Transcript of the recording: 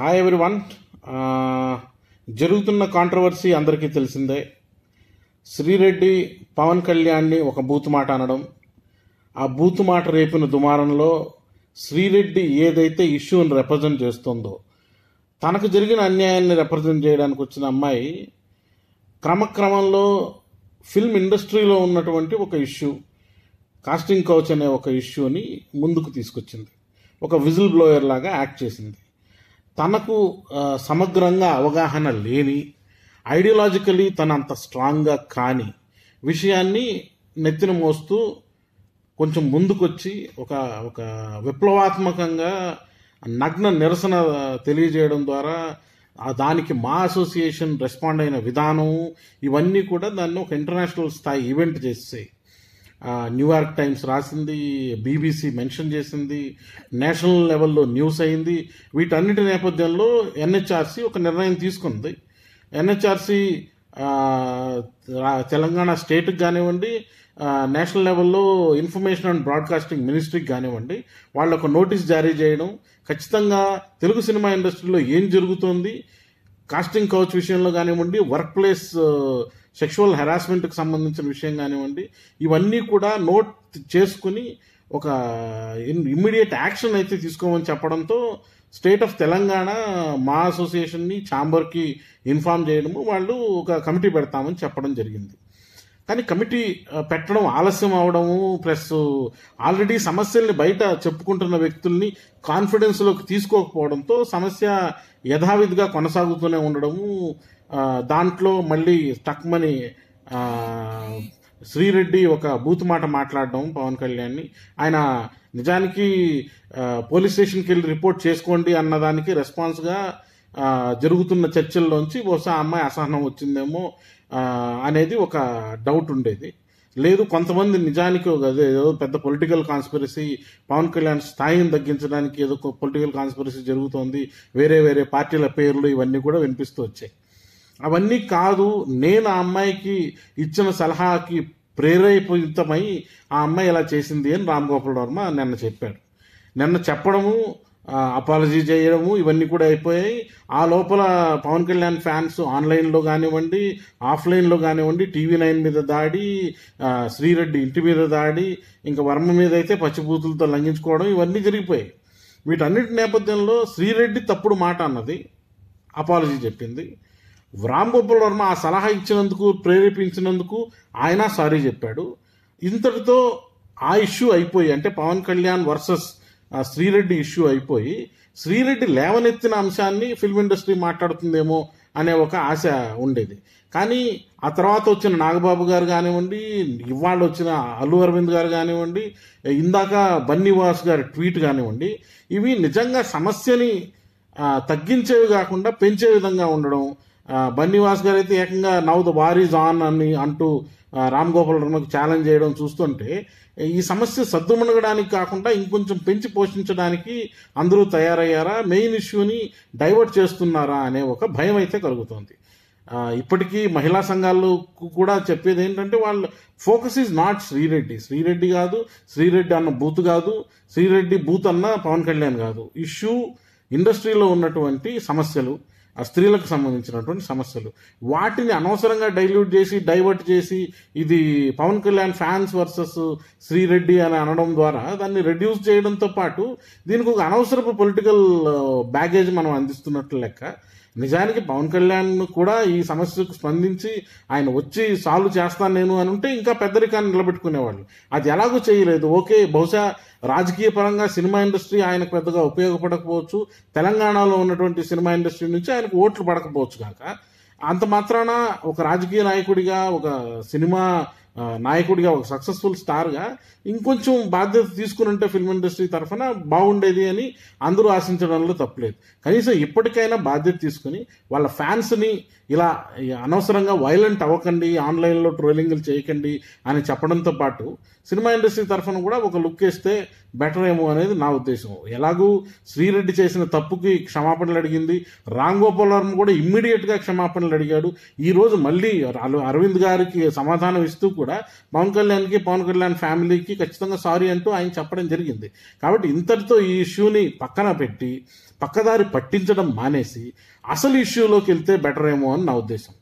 hi ఎవరి one జరుగుతున్న controversy అందరికీ తెలిసిందే శ్రీరెడ్డి పవన్ కళ్యాణ్ని ఒక బూతు మాట అనడం ఆ బూతు మాట రేపిన దుమారంలో శ్రీరెడ్డి ఏదైతే ఇష్యూని రిప్రజెంట్ చేస్తుందో తనకు జరిగిన అన్యాయాన్ని రిప్రజెంట్ చేయడానికి వచ్చిన అమ్మాయి క్రమక్రమంలో ఫిల్మ్ ఇండస్ట్రీలో ఉన్నటువంటి ఒక ఇష్యూ కాస్టింగ్ కౌచ్ అనే ఒక ఇష్యూని ముందుకు తీసుకొచ్చింది ఒక విజిల్ బ్లోయర్ లాగా యాక్ట్ చేసింది తనకు సమగ్రంగా అవగాహన లేని ఐడియాలజికలీ తన అంత స్ట్రాంగ్గా కాని విషయాన్ని నెత్తిన మోస్తూ కొంచెం ముందుకొచ్చి ఒక ఒక విప్లవాత్మకంగా నగ్న నిరసన తెలియజేయడం ద్వారా దానికి మా అసోసియేషన్ రెస్పాండ్ అయిన విధానం ఇవన్నీ కూడా దాన్ని ఒక ఇంటర్నేషనల్ స్థాయి ఈవెంట్ చేస్తాయి న్యూయార్క్ టైమ్స్ రాసింది బీబీసీ మెన్షన్ చేసింది నేషనల్ లెవెల్లో న్యూస్ అయింది వీటన్నిటి నేపథ్యంలో ఎన్హెచ్ఆర్సీ ఒక నిర్ణయం తీసుకుంది ఎన్హెచ్ఆర్సీ తెలంగాణ స్టేట్కి కానివ్వండి నేషనల్ లెవెల్లో ఇన్ఫర్మేషన్ అండ్ బ్రాడ్కాస్టింగ్ మినిస్ట్రీకి కానివ్వండి వాళ్ళు ఒక నోటీస్ జారీ చేయడం ఖచ్చితంగా తెలుగు సినిమా ఇండస్ట్రీలో ఏం జరుగుతోంది కాస్టింగ్ కౌచ్ విషయంలో కానివ్వండి వర్క్ ప్లేస్ సెక్షువల్ హెరాస్మెంట్కి సంబంధించిన విషయం కానివ్వండి ఇవన్నీ కూడా నోట్ చేసుకుని ఒక ఇమ్మీడియట్ యాక్షన్ అయితే తీసుకోమని చెప్పడంతో స్టేట్ ఆఫ్ తెలంగాణ మా అసోసియేషన్ని ఛాంబర్కి ఇన్ఫామ్ చేయడము వాళ్ళు ఒక కమిటీ పెడతామని చెప్పడం జరిగింది కానీ కమిటీ పెట్టడం ఆలస్యం అవడము ప్లస్ ఆల్రెడీ సమస్యల్ని బయట చెప్పుకుంటున్న వ్యక్తుల్ని కాన్ఫిడెన్స్లోకి తీసుకోకపోవడంతో సమస్య యథావిధిగా కొనసాగుతూనే ఉండడము దాంట్లో మళ్ళీ తక్కువని శ్రీరెడ్డి ఒక బూత్ మాట మాట్లాడడం పవన్ కళ్యాణ్ని ఆయన నిజానికి పోలీస్ స్టేషన్కి వెళ్ళి రిపోర్ట్ చేసుకోండి అన్నదానికి రెస్పాన్స్గా జరుగుతున్న చర్చల్లోంచి బహుశా అమ్మాయి అసహనం వచ్చిందేమో అనేది ఒక డౌట్ ఉండేది లేదు కొంతమంది నిజానికి అదే ఏదో పెద్ద పొలిటికల్ కాన్స్పిరసీ పవన్ కళ్యాణ్ స్థాయిని తగ్గించడానికి ఏదో పొలిటికల్ కాన్స్పిరసీ జరుగుతోంది వేరే వేరే పార్టీల పేర్లు ఇవన్నీ కూడా వినిపిస్తూ వచ్చాయి అవన్నీ కాదు నేను ఆ అమ్మాయికి ఇచ్చిన సలహాకి ప్రేరేపితమై ఆ అమ్మాయి ఇలా చేసింది అని రామ్ గోపాల్ వర్మ నిన్న చెప్పాడు నిన్న చెప్పడము అపాలజీ చేయడము ఇవన్నీ కూడా అయిపోయాయి ఆ లోపల పవన్ కళ్యాణ్ ఫ్యాన్స్ ఆన్లైన్లో కానివ్వండి ఆఫ్లైన్లో కానివ్వండి టీవీ నైన్ మీద దాడి శ్రీరెడ్డి ఇంటి మీద దాడి ఇంకా వర్మ మీద అయితే పచ్చిపూతులతో లంఘించుకోవడం ఇవన్నీ జరిగిపోయాయి వీటన్నిటి నేపథ్యంలో శ్రీరెడ్డి తప్పుడు మాట అన్నది అపాలజీ చెప్పింది రామ్ గోపాల్ వర్మ ఆ సలహా ఇచ్చినందుకు ప్రేరేపించినందుకు ఆయన సారీ చెప్పాడు ఇంతటితో ఆ ఇష్యూ అయిపోయి అంటే పవన్ కళ్యాణ్ వర్సెస్ ఆ శ్రీరెడ్డి ఇష్యూ అయిపోయి శ్రీరెడ్డి లేవనెత్తిన అంశాన్ని ఫిల్మ్ ఇండస్ట్రీ మాట్లాడుతుందేమో అనే ఒక ఆశ ఉండేది కానీ ఆ తర్వాత వచ్చిన నాగబాబు గారు కానివ్వండి ఇవాళ వచ్చిన అల్లు అరవింద్ గారు కానివ్వండి ఇందాక బన్నీవాస్ గారి ట్వీట్ కానివ్వండి ఇవి నిజంగా సమస్యని తగ్గించేవి కాకుండా పెంచే విధంగా ఉండడం బన్నీవాస్ గారు అయితే ఏకంగా now the war is on అని అంటూ రామ్ గోపాల్ వర్మకు ఛాలెంజ్ చేయడం చూస్తుంటే ఈ సమస్య సద్దుమణగడానికి కాకుండా ఇంకొంచెం పెంచి పోషించడానికి అందరూ తయారయ్యారా మెయిన్ ఇష్యూని డైవర్ట్ చేస్తున్నారా అనే ఒక భయం అయితే కలుగుతుంది ఇప్పటికీ మహిళా సంఘాలకు కూడా చెప్పేది ఏంటంటే వాళ్ళు focus is not Sri Reddy Sri Reddy కాదు శ్రీరెడ్డి అన్న బూత్ కాదు శ్రీరెడ్డి బూత్ అన్న పవన్ కళ్యాణ్ కాదు ఇష్యూ ఇండస్ట్రీలో ఉన్నటువంటి సమస్యలు ఆ స్త్రీలకు సంబంధించినటువంటి సమస్యలు వాటిని అనవసరంగా డైల్యూట్ చేసి డైవర్ట్ చేసి ఇది పవన్ కళ్యాణ్ ఫ్యాన్స్ వర్సెస్ శ్రీరెడ్డి అని అనడం ద్వారా దాన్ని రెడ్యూస్ చేయడంతో పాటు దీనికి ఒక అనవసరపు పొలిటికల్ బ్యాగేజ్ uh, మనం అందిస్తున్నట్లు లెక్క నిజానికి పవన్ కళ్యాణ్ కూడా ఈ సమస్యకు స్పందించి ఆయన వచ్చి సాల్వ్ చేస్తాను నేను అని ఉంటే ఇంకా పెద్దరికాన్ని నిలబెట్టుకునేవాళ్ళు అది ఎలాగూ చేయలేదు ఓకే బహుశా రాజకీయ పరంగా సినిమా ఇండస్ట్రీ ఆయనకు పెద్దగా ఉపయోగపడకపోవచ్చు తెలంగాణలో ఉన్నటువంటి సినిమా ఇండస్ట్రీ నుంచి ఆయనకు ఓట్లు పడకపోవచ్చు కాక అంత మాత్రాన ఒక రాజకీయ నాయకుడిగా ఒక సినిమా నాయకుడిగా ఒక సక్సెస్ఫుల్ స్టార్గా ఇంకొంచెం బాధ్యత తీసుకుని ఉంటే ఫిల్మ్ ఇండస్ట్రీ తరఫున బాగుండేది అని అందరూ ఆశించడంలో తప్పలేదు కనీసం ఇప్పటికైనా బాధ్యత తీసుకుని వాళ్ళ ఫ్యాన్స్ని ఇలా అనవసరంగా వైలెంట్ అవ్వకండి ఆన్లైన్లో ట్రోలింగ్లు చేయకండి అని చెప్పడంతో పాటు సినిమా ఇండస్ట్రీ తరఫున కూడా ఒక లుక్ వేస్తే బెటర్ ఏమో అనేది నా ఉద్దేశం ఎలాగూ శ్రీరెడ్డి చేసిన తప్పుకి క్షమాపణలు అడిగింది రామ్ గోపాల్ వర్మ కూడా ఇమ్మీడియట్గా క్షమాపణలు అడిగాడు ఈరోజు మళ్ళీ అరవింద్ గారికి సమాధానం ఇస్తూ కూడా పవన్ కళ్యాణ్కి పవన్ కళ్యాణ్ ఫ్యామిలీకి ఖచ్చితంగా సారీ అంటూ ఆయన చెప్పడం జరిగింది కాబట్టి ఇంతటితో ఈ ఇష్యూని పక్కన పెట్టి పక్కదారి పట్టించడం మానేసి అసలు ఇష్యూలోకి వెళ్తే బెటర్ ఏమో అని నా ఉద్దేశం